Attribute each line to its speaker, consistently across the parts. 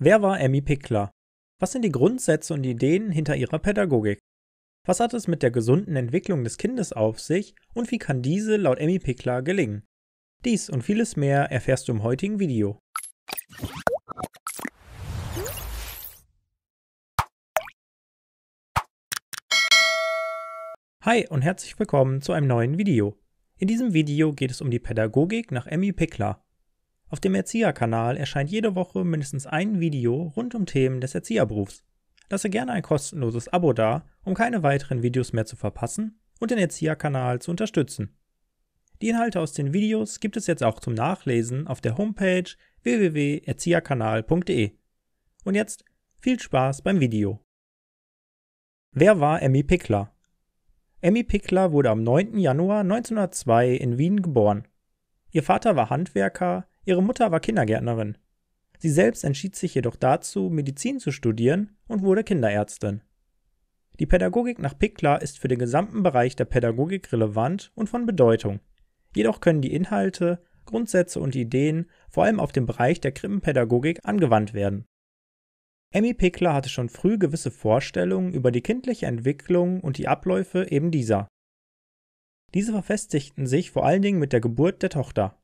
Speaker 1: Wer war Emmy Pickler? Was sind die Grundsätze und Ideen hinter ihrer Pädagogik? Was hat es mit der gesunden Entwicklung des Kindes auf sich und wie kann diese laut Emmy Pickler gelingen? Dies und vieles mehr erfährst du im heutigen Video. Hi und herzlich willkommen zu einem neuen Video. In diesem Video geht es um die Pädagogik nach Emmy Pickler. Auf dem Erzieherkanal erscheint jede Woche mindestens ein Video rund um Themen des Erzieherberufs. Lasse gerne ein kostenloses Abo da, um keine weiteren Videos mehr zu verpassen und den Erzieherkanal zu unterstützen. Die Inhalte aus den Videos gibt es jetzt auch zum Nachlesen auf der Homepage www.erzieherkanal.de. Und jetzt viel Spaß beim Video. Wer war Emmy Pickler? Emmy Pickler wurde am 9. Januar 1902 in Wien geboren. Ihr Vater war Handwerker, Ihre Mutter war Kindergärtnerin. Sie selbst entschied sich jedoch dazu, Medizin zu studieren und wurde Kinderärztin. Die Pädagogik nach Pickler ist für den gesamten Bereich der Pädagogik relevant und von Bedeutung. Jedoch können die Inhalte, Grundsätze und Ideen vor allem auf dem Bereich der Krippenpädagogik angewandt werden. Emmy Pickler hatte schon früh gewisse Vorstellungen über die kindliche Entwicklung und die Abläufe eben dieser. Diese verfestigten sich vor allen Dingen mit der Geburt der Tochter.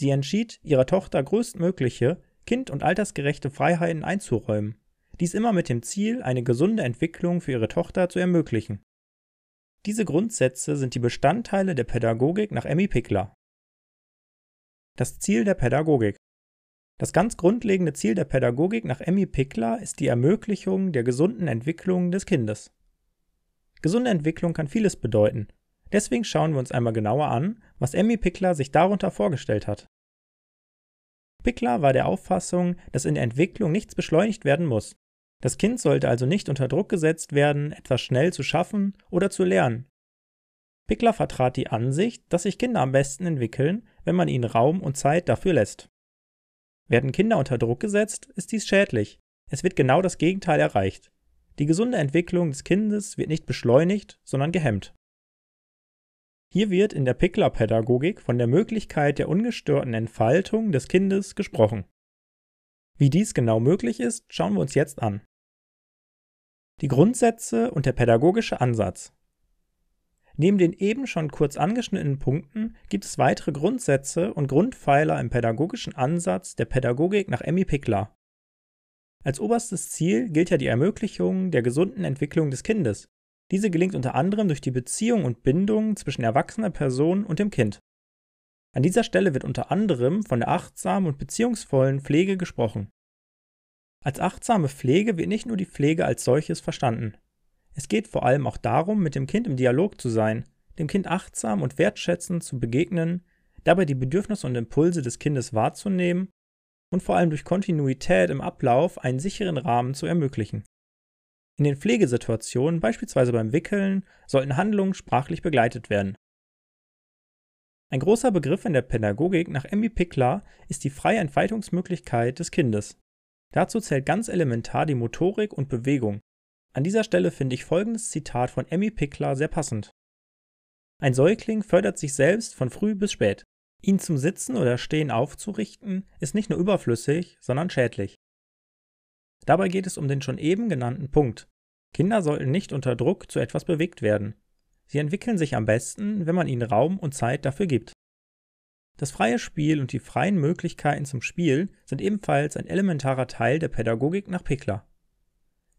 Speaker 1: Sie entschied, ihrer Tochter größtmögliche, kind- und altersgerechte Freiheiten einzuräumen. Dies immer mit dem Ziel, eine gesunde Entwicklung für ihre Tochter zu ermöglichen. Diese Grundsätze sind die Bestandteile der Pädagogik nach Emmy Pickler. Das Ziel der Pädagogik Das ganz grundlegende Ziel der Pädagogik nach Emmy Pickler ist die Ermöglichung der gesunden Entwicklung des Kindes. Gesunde Entwicklung kann vieles bedeuten, Deswegen schauen wir uns einmal genauer an, was Emmy Pickler sich darunter vorgestellt hat. Pickler war der Auffassung, dass in der Entwicklung nichts beschleunigt werden muss. Das Kind sollte also nicht unter Druck gesetzt werden, etwas schnell zu schaffen oder zu lernen. Pickler vertrat die Ansicht, dass sich Kinder am besten entwickeln, wenn man ihnen Raum und Zeit dafür lässt. Werden Kinder unter Druck gesetzt, ist dies schädlich. Es wird genau das Gegenteil erreicht. Die gesunde Entwicklung des Kindes wird nicht beschleunigt, sondern gehemmt. Hier wird in der Pickler-Pädagogik von der Möglichkeit der ungestörten Entfaltung des Kindes gesprochen. Wie dies genau möglich ist, schauen wir uns jetzt an. Die Grundsätze und der pädagogische Ansatz. Neben den eben schon kurz angeschnittenen Punkten gibt es weitere Grundsätze und Grundpfeiler im pädagogischen Ansatz der Pädagogik nach Emmy Pickler. Als oberstes Ziel gilt ja die Ermöglichung der gesunden Entwicklung des Kindes, diese gelingt unter anderem durch die Beziehung und Bindung zwischen erwachsener Person und dem Kind. An dieser Stelle wird unter anderem von der achtsamen und beziehungsvollen Pflege gesprochen. Als achtsame Pflege wird nicht nur die Pflege als solches verstanden. Es geht vor allem auch darum, mit dem Kind im Dialog zu sein, dem Kind achtsam und wertschätzend zu begegnen, dabei die Bedürfnisse und Impulse des Kindes wahrzunehmen und vor allem durch Kontinuität im Ablauf einen sicheren Rahmen zu ermöglichen in den Pflegesituationen, beispielsweise beim Wickeln, sollten Handlungen sprachlich begleitet werden. Ein großer Begriff in der Pädagogik nach Emmy Pickler ist die freie Entfaltungsmöglichkeit des Kindes. Dazu zählt ganz elementar die Motorik und Bewegung. An dieser Stelle finde ich folgendes Zitat von Emmy Pickler sehr passend. Ein Säugling fördert sich selbst von früh bis spät. Ihn zum Sitzen oder Stehen aufzurichten, ist nicht nur überflüssig, sondern schädlich. Dabei geht es um den schon eben genannten Punkt. Kinder sollten nicht unter Druck zu etwas bewegt werden. Sie entwickeln sich am besten, wenn man ihnen Raum und Zeit dafür gibt. Das freie Spiel und die freien Möglichkeiten zum Spiel sind ebenfalls ein elementarer Teil der Pädagogik nach Pickler.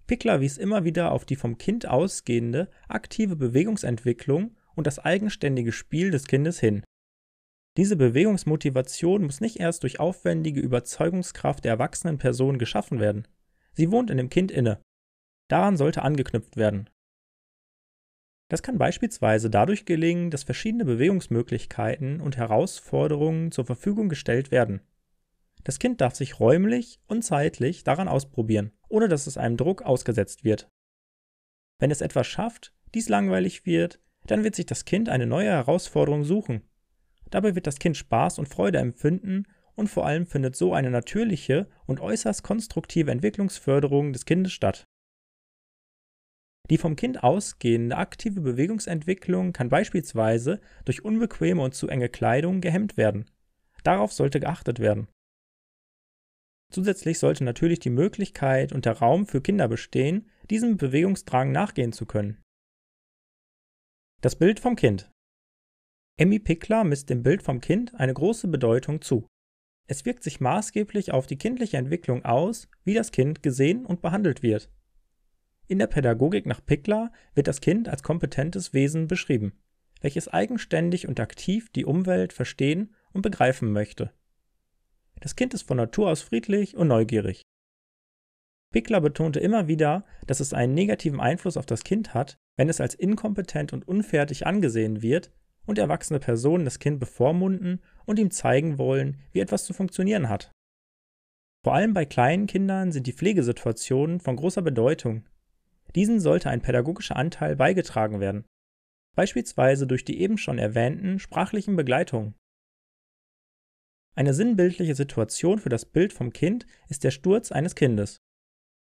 Speaker 1: Pickler wies immer wieder auf die vom Kind ausgehende aktive Bewegungsentwicklung und das eigenständige Spiel des Kindes hin. Diese Bewegungsmotivation muss nicht erst durch aufwendige Überzeugungskraft der erwachsenen Person geschaffen werden. Sie wohnt in dem Kind inne. Daran sollte angeknüpft werden. Das kann beispielsweise dadurch gelingen, dass verschiedene Bewegungsmöglichkeiten und Herausforderungen zur Verfügung gestellt werden. Das Kind darf sich räumlich und zeitlich daran ausprobieren, ohne dass es einem Druck ausgesetzt wird. Wenn es etwas schafft, dies langweilig wird, dann wird sich das Kind eine neue Herausforderung suchen. Dabei wird das Kind Spaß und Freude empfinden und vor allem findet so eine natürliche und äußerst konstruktive Entwicklungsförderung des Kindes statt. Die vom Kind ausgehende aktive Bewegungsentwicklung kann beispielsweise durch unbequeme und zu enge Kleidung gehemmt werden. Darauf sollte geachtet werden. Zusätzlich sollte natürlich die Möglichkeit und der Raum für Kinder bestehen, diesem Bewegungsdrang nachgehen zu können. Das Bild vom Kind. Emmy Pickler misst dem Bild vom Kind eine große Bedeutung zu. Es wirkt sich maßgeblich auf die kindliche Entwicklung aus, wie das Kind gesehen und behandelt wird. In der Pädagogik nach Pickler wird das Kind als kompetentes Wesen beschrieben, welches eigenständig und aktiv die Umwelt verstehen und begreifen möchte. Das Kind ist von Natur aus friedlich und neugierig. Pickler betonte immer wieder, dass es einen negativen Einfluss auf das Kind hat, wenn es als inkompetent und unfertig angesehen wird, und erwachsene Personen das Kind bevormunden und ihm zeigen wollen, wie etwas zu funktionieren hat. Vor allem bei kleinen Kindern sind die Pflegesituationen von großer Bedeutung. Diesen sollte ein pädagogischer Anteil beigetragen werden, beispielsweise durch die eben schon erwähnten sprachlichen Begleitungen. Eine sinnbildliche Situation für das Bild vom Kind ist der Sturz eines Kindes.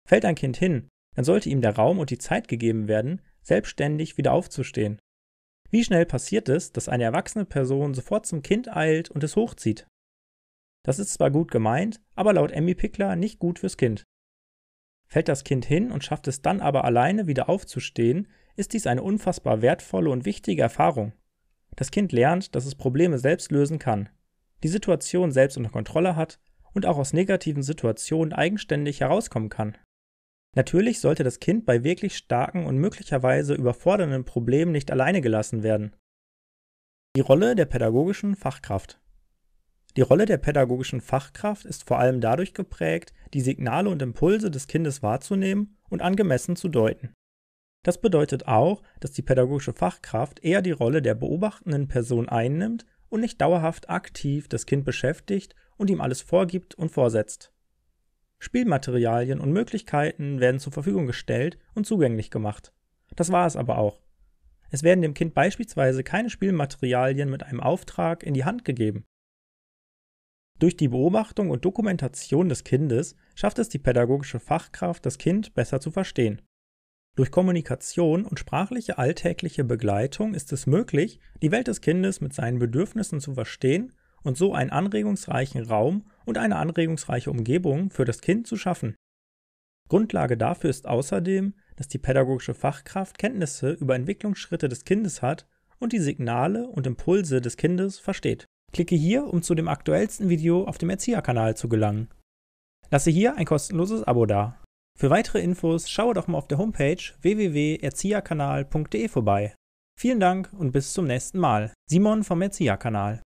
Speaker 1: Fällt ein Kind hin, dann sollte ihm der Raum und die Zeit gegeben werden, selbstständig wieder aufzustehen. Wie schnell passiert es, dass eine erwachsene Person sofort zum Kind eilt und es hochzieht? Das ist zwar gut gemeint, aber laut Emmy Pickler nicht gut fürs Kind. Fällt das Kind hin und schafft es dann aber alleine wieder aufzustehen, ist dies eine unfassbar wertvolle und wichtige Erfahrung. Das Kind lernt, dass es Probleme selbst lösen kann, die Situation selbst unter Kontrolle hat und auch aus negativen Situationen eigenständig herauskommen kann. Natürlich sollte das Kind bei wirklich starken und möglicherweise überfordernden Problemen nicht alleine gelassen werden. Die Rolle der pädagogischen Fachkraft Die Rolle der pädagogischen Fachkraft ist vor allem dadurch geprägt, die Signale und Impulse des Kindes wahrzunehmen und angemessen zu deuten. Das bedeutet auch, dass die pädagogische Fachkraft eher die Rolle der beobachtenden Person einnimmt und nicht dauerhaft aktiv das Kind beschäftigt und ihm alles vorgibt und vorsetzt. Spielmaterialien und Möglichkeiten werden zur Verfügung gestellt und zugänglich gemacht. Das war es aber auch. Es werden dem Kind beispielsweise keine Spielmaterialien mit einem Auftrag in die Hand gegeben. Durch die Beobachtung und Dokumentation des Kindes schafft es die pädagogische Fachkraft, das Kind besser zu verstehen. Durch Kommunikation und sprachliche alltägliche Begleitung ist es möglich, die Welt des Kindes mit seinen Bedürfnissen zu verstehen und so einen anregungsreichen Raum und eine anregungsreiche Umgebung für das Kind zu schaffen. Grundlage dafür ist außerdem, dass die pädagogische Fachkraft Kenntnisse über Entwicklungsschritte des Kindes hat und die Signale und Impulse des Kindes versteht. Klicke hier, um zu dem aktuellsten Video auf dem Erzieherkanal zu gelangen. Lasse hier ein kostenloses Abo da. Für weitere Infos schaue doch mal auf der Homepage www.erzieherkanal.de vorbei. Vielen Dank und bis zum nächsten Mal. Simon vom Erzieherkanal.